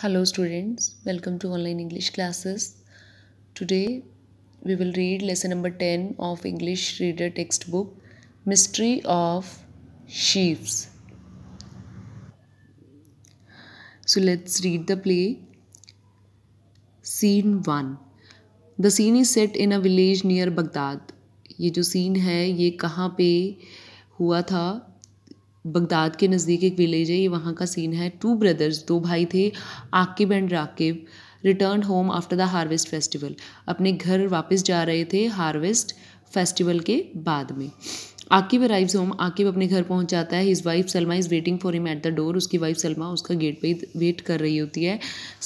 Hello students, welcome to online English classes. Today we will read lesson number 10 of English reader textbook Mystery of Sheaves. So let's read the play. Scene 1. The scene is set in a village near Baghdad. ये जो scene है ये कहाँ पे हुआ था Baghdad के नज़दीक एक विलेज है ये वहाँ का सीन है टू ब्रदर्स दो भाई थे Aqib and Rakib return home after the harvest festival अपने घर वापस जा रहे थे हार्वेस्ट फेस्टिवल के बाद में आकिब अराइव्स होम आकिब अपने घर पहुंच जाता है his wife Salma is waiting for him at the door उसकी वाइफ सलमा उसका गेट पे वेट कर रही होती है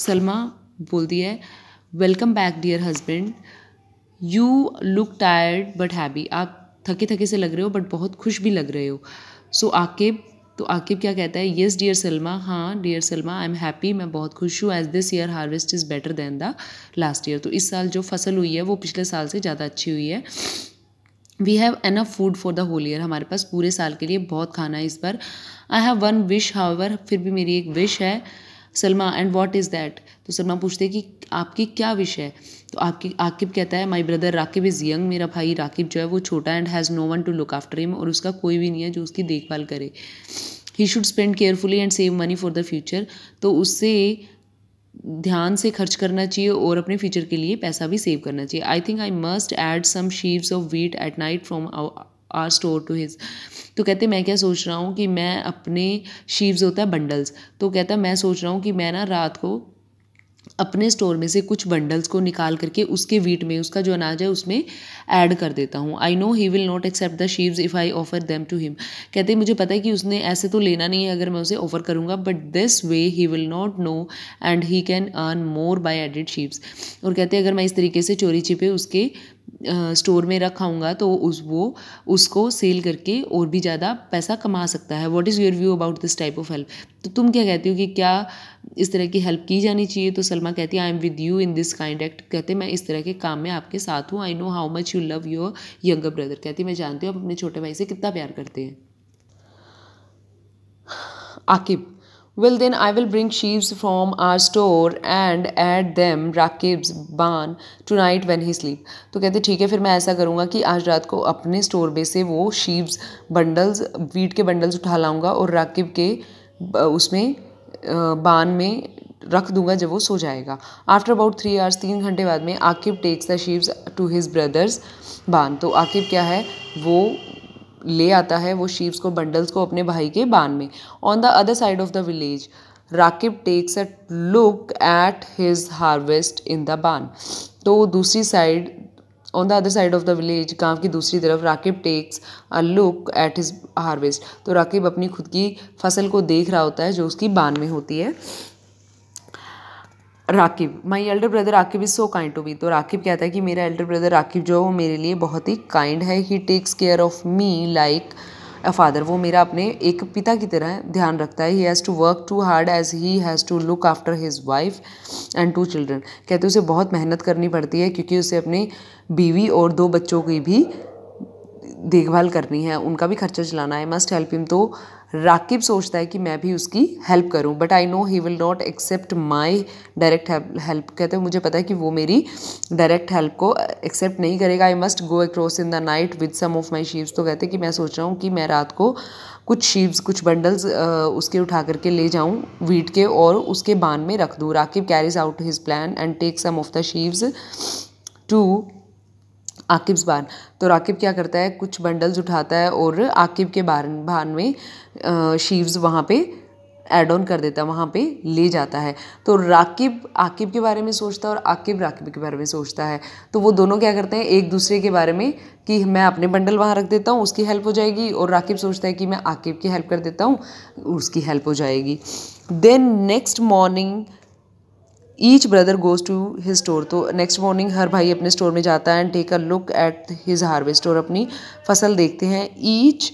सलमा बोलती है welcome back dear husband you look tired but happy आप थके थके से लग रहे हो बट बहुत खुश भी लग रहे हो सो आकिब तो आकिब क्या कहता है येस डियर सलमा हाँ dear Salma I am happy मैं बहुत खुश हूँ as this year harvest is better than the last year तो इस साल जो फसल हुई है वो पिछले साल से ज़्यादा अच्छी हुई है we have a food for the whole year हमारे पास पूरे साल के लिए बहुत खाना है इस बार I have one wish however फिर भी मेरी एक विश है Salma and what is that तो सर पूछते हैं कि आपकी क्या विश है तो आपकी आकिब कहता है my brother Rakib is young मेरा भाई राकिब जो है वो छोटा and has no one to look after him और उसका कोई भी नहीं है जो उसकी देखभाल करे he should spend carefully and save money for the future तो उससे ध्यान से खर्च करना चाहिए और अपने फ्यूचर के लिए पैसा भी सेव करना चाहिए I think I must add some sheaves of wheat at night from our store to his तो कहते मैं क्या सोच रहा हूँ कि मैं अपने शीव्स होता है बंडल्स तो कहता मैं सोच रहा हूँ कि मैं ना रात को अपने स्टोर में से कुछ बंडल्स को निकाल करके उसके वीट में उसका जो अनाज है उसमें ऐड कर देता हूँ I know he will not accept the sheaves if I offer them to him कहते मुझे पता है कि उसने ऐसे तो लेना नहीं है अगर मैं उसे ऑफर करूँगा but this way he will not know and he can earn more by added sheaves और कहते अगर मैं इस तरीके से चोरी छिपे उसके स्टोर में रखाऊंगा तो उस वो उसको सेल करके और भी ज़्यादा पैसा कमा सकता है what is your view about this type of help तो तुम क्या कहती हो कि क्या इस तरह की हेल्प की जानी चाहिए तो सलमा कहती है I am with you in this kind act कहते मैं इस तरह के काम में आपके साथ हूँ I know how much you love your younger brother कहती मैं जानती हूँ आप अपने छोटे भाई से कितना प्यार करते हैं Aqib well then I will bring bring sheaves our store and add them Rakib's barn tonight when he sleep तो कहते ठीक है फिर मैं ऐसा करूँगा कि आज रात को अपने स्टोर में से वो शीव्स बंडल्स वीट के बंडल्स उठा लाऊँगा और राकेब के उसमें बान में रख दूंगा जब वो सो जाएगा आफ्टर अबाउट थ्री आवर्स तीन घंटे बाद में Aqib takes the sheaves to his brother's barn तो आकिब क्या है वो ले आता है वो शीव्स को बंडल्स को अपने भाई के बान में on the other side of the village Rakib takes a look at his harvest in the barn तो दूसरी side on the other side of the village गांव की दूसरी तरफ Rakib takes a look at his harvest तो राकिब अपनी खुद की फसल को देख रहा होता है जो उसकी बान में होती है Rakib my elder brother Rakib is so kind to me तो राकिब कहता है कि मेरा एल्डर ब्रदर राकिब जो है वो मेरे लिए बहुत ही काइंड है he takes care of me like a father वो मेरा अपने एक पिता की तरह ध्यान रखता है he has to work too hard as he has to look after his wife and two children कहते उसे बहुत मेहनत करनी पड़ती है क्योंकि उसे अपनी बीवी और दो बच्चों की भी देखभाल करनी है उनका भी खर्चा चलाना है मस्ट हेल्प हिम तो राकिब सोचता है कि मैं भी उसकी हेल्प करूं but I know he will not accept my direct help कहते हैं मुझे पता है कि वो मेरी डायरेक्ट हेल्प को एक्सेप्ट नहीं करेगा I must go across in the night with some of my sheaves तो कहते हैं कि मैं सोच रहा हूँ कि मैं रात को कुछ शीव्स कुछ बंडल्स उसके उठा करके ले जाऊँ वीट के और उसके बांध में रख दूँ Rakib carries out his plan and take some of the sheaves to Aqib's barn तो राकिब क्या करता है कुछ बंडल्स उठाता है और आकिब के बान भान में शीव्स वहाँ पे एड ऑन कर देता है वहाँ पे ले जाता है तो राकिब आकिब के बारे में सोचता है और आकिब राकिब के बारे में सोचता है तो वो दोनों क्या करते हैं एक दूसरे के बारे में कि मैं अपने बंडल वहाँ रख देता हूँ उसकी हेल्प हो जाएगी और राकिब सोचता है कि मैं आकिब की हेल्प कर देता हूँ उसकी हेल्प हो जाएगी then next morning each brother goes to his store तो नेक्स्ट मॉर्निंग हर भाई अपने स्टोर में जाता है and take a look at his harvest और अपनी फसल देखते हैं each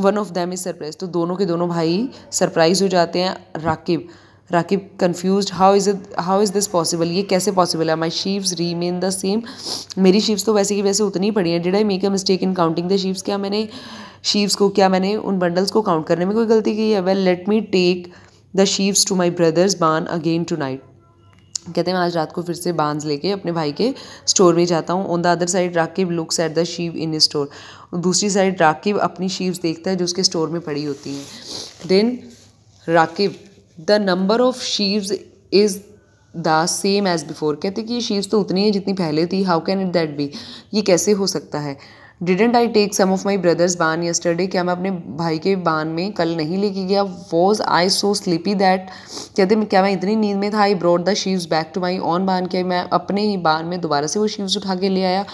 one of them is surprise तो दोनों के दोनों भाई सरप्राइज हो जाते हैं Rakib Rakib confuse how is it how is this possible ये कैसे पॉसिबल है my sheaves remain the same मेरी शीव्स तो वैसे की वैसे उतनी पड़ी हैं did I make a mistake in counting the sheaves क्या मैंने शीव्स को क्या मैंने उन बंडल्स को काउंट करने में कोई गलती की है well let me take the sheaves to my brother's barn again tonight कहते हैं मैं आज रात को फिर से बांस लेके अपने भाई के स्टोर में जाता हूँ on the other side Rakib looks at the sheaf in store दूसरी साइड राकेब अपनी शीव्स देखता है जो उसके स्टोर में पड़ी होती हैं then Rakib the number of sheaves is the same as before कहते कि ये शीव्स तो उतनी है जितनी पहले थी how can it that be ये कैसे हो सकता है didn't I take some of my brother's barn yesterday क्या मैं अपने भाई के बान में कल नहीं लेके गया was I so sleepy that कहते क्या मैं इतनी नींद में था I brought the sheaves back to my own barn के मैं अपने ही बान में दोबारा से वो शीव्स उठा के ले आया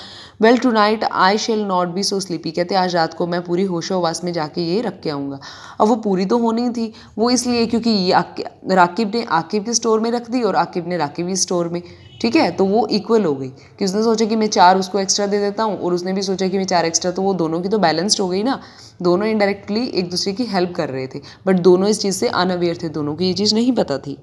well tonight I shall not be so sleepy कहते आज रात को मैं पूरी होशोवास में जाके ये रख के आऊँगा अब वो पूरी तो होनी थी वो इसलिए क्योंकि ये राकिब ने आकिब के स्टोर में रख दी और आकिब ने राकिब स्टोर में ठीक है तो वो इक्वल हो गई कि उसने सोचा कि मैं चार उसको एक्स्ट्रा दे देता हूँ और उसने भी सोचा कि मैं चार एक्स्ट्रा तो वो दोनों की तो बैलेंस्ड हो गई ना दोनों इनडायरेक्टली एक दूसरे की हेल्प कर रहे थे बट दोनों इस चीज़ से अनअवेयर थे दोनों को ये चीज़ नहीं पता थी